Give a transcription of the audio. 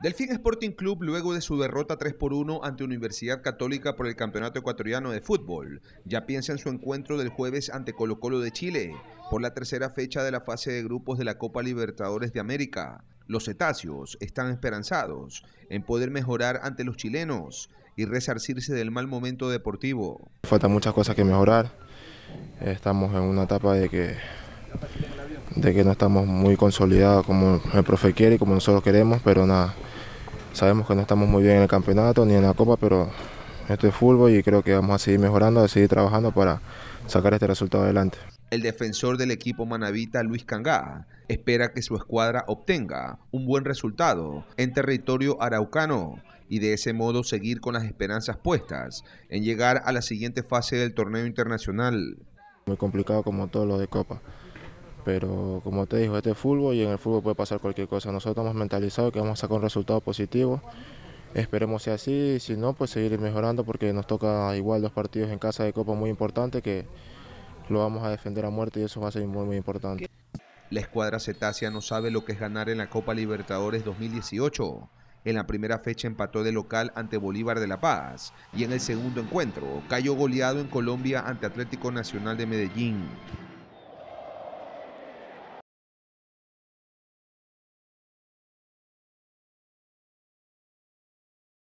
Delfín Sporting Club, luego de su derrota 3 por 1 ante Universidad Católica por el Campeonato Ecuatoriano de Fútbol, ya piensa en su encuentro del jueves ante Colo Colo de Chile, por la tercera fecha de la fase de grupos de la Copa Libertadores de América. Los cetáceos están esperanzados en poder mejorar ante los chilenos y resarcirse del mal momento deportivo. Faltan muchas cosas que mejorar. Estamos en una etapa de que de que no estamos muy consolidados como el profe quiere y como nosotros queremos, pero nada, Sabemos que no estamos muy bien en el campeonato ni en la copa, pero esto es fútbol y creo que vamos a seguir mejorando, a seguir trabajando para sacar este resultado adelante. El defensor del equipo manavita, Luis Cangá, espera que su escuadra obtenga un buen resultado en territorio araucano y de ese modo seguir con las esperanzas puestas en llegar a la siguiente fase del torneo internacional. Muy complicado como todo lo de Copa. Pero como te dijo, este es fútbol y en el fútbol puede pasar cualquier cosa. Nosotros hemos mentalizado que vamos a sacar un resultado positivo. Esperemos sea así, si no, pues seguir mejorando porque nos toca igual dos partidos en casa de Copa muy importante que lo vamos a defender a muerte y eso va a ser muy, muy importante. La escuadra cetacea no sabe lo que es ganar en la Copa Libertadores 2018. En la primera fecha empató de local ante Bolívar de La Paz y en el segundo encuentro cayó goleado en Colombia ante Atlético Nacional de Medellín.